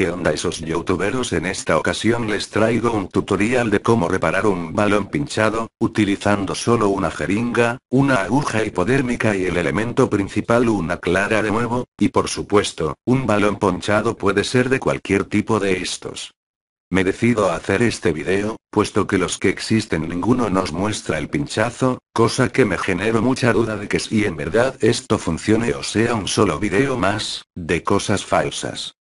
¿Qué onda esos youtuberos? En esta ocasión les traigo un tutorial de cómo reparar un balón pinchado, utilizando solo una jeringa, una aguja hipodérmica y el elemento principal una clara de nuevo, y por supuesto, un balón ponchado puede ser de cualquier tipo de estos. Me decido a hacer este video, puesto que los que existen ninguno nos muestra el pinchazo, cosa que me genero mucha duda de que si en verdad esto funcione o sea un solo video más, de cosas falsas.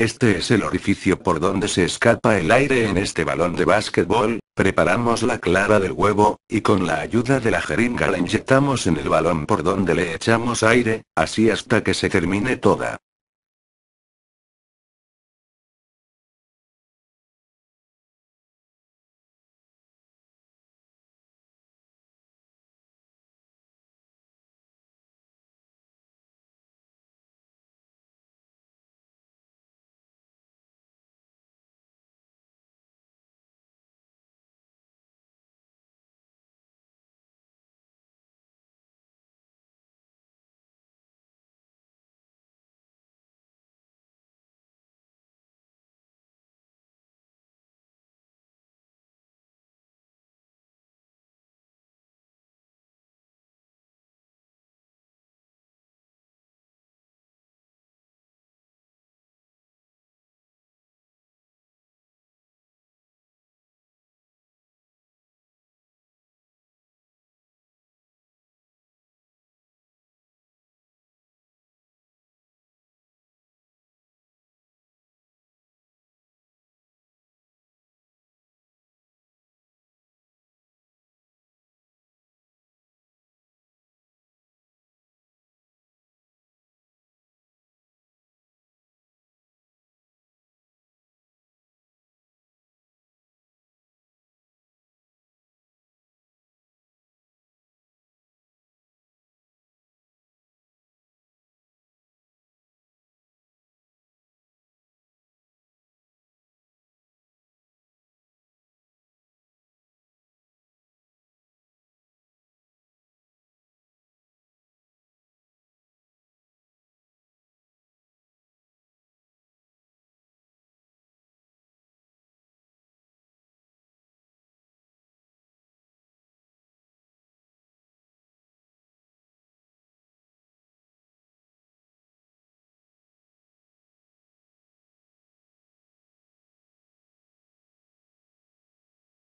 Este es el orificio por donde se escapa el aire en este balón de básquetbol, preparamos la clara del huevo, y con la ayuda de la jeringa la inyectamos en el balón por donde le echamos aire, así hasta que se termine toda.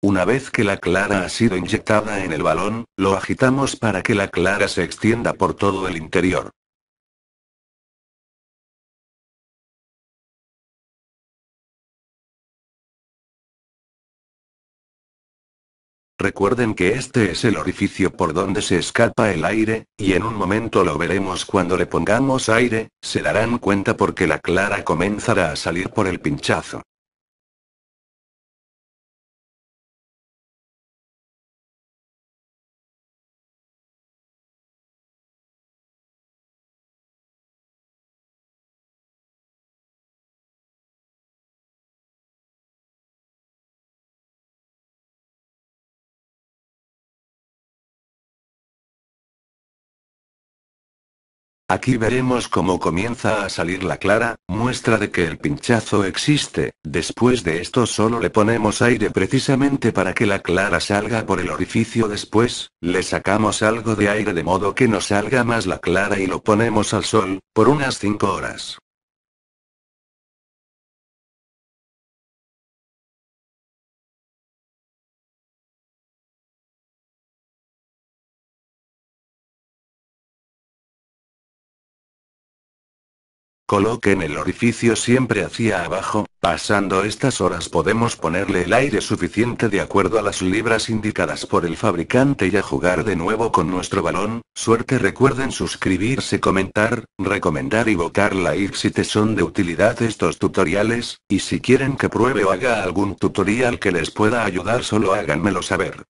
Una vez que la clara ha sido inyectada en el balón, lo agitamos para que la clara se extienda por todo el interior. Recuerden que este es el orificio por donde se escapa el aire, y en un momento lo veremos cuando le pongamos aire, se darán cuenta porque la clara comenzará a salir por el pinchazo. Aquí veremos cómo comienza a salir la clara, muestra de que el pinchazo existe, después de esto solo le ponemos aire precisamente para que la clara salga por el orificio después, le sacamos algo de aire de modo que no salga más la clara y lo ponemos al sol, por unas 5 horas. Coloquen el orificio siempre hacia abajo, pasando estas horas podemos ponerle el aire suficiente de acuerdo a las libras indicadas por el fabricante y a jugar de nuevo con nuestro balón, suerte recuerden suscribirse comentar, recomendar y votar like si te son de utilidad estos tutoriales, y si quieren que pruebe o haga algún tutorial que les pueda ayudar solo háganmelo saber.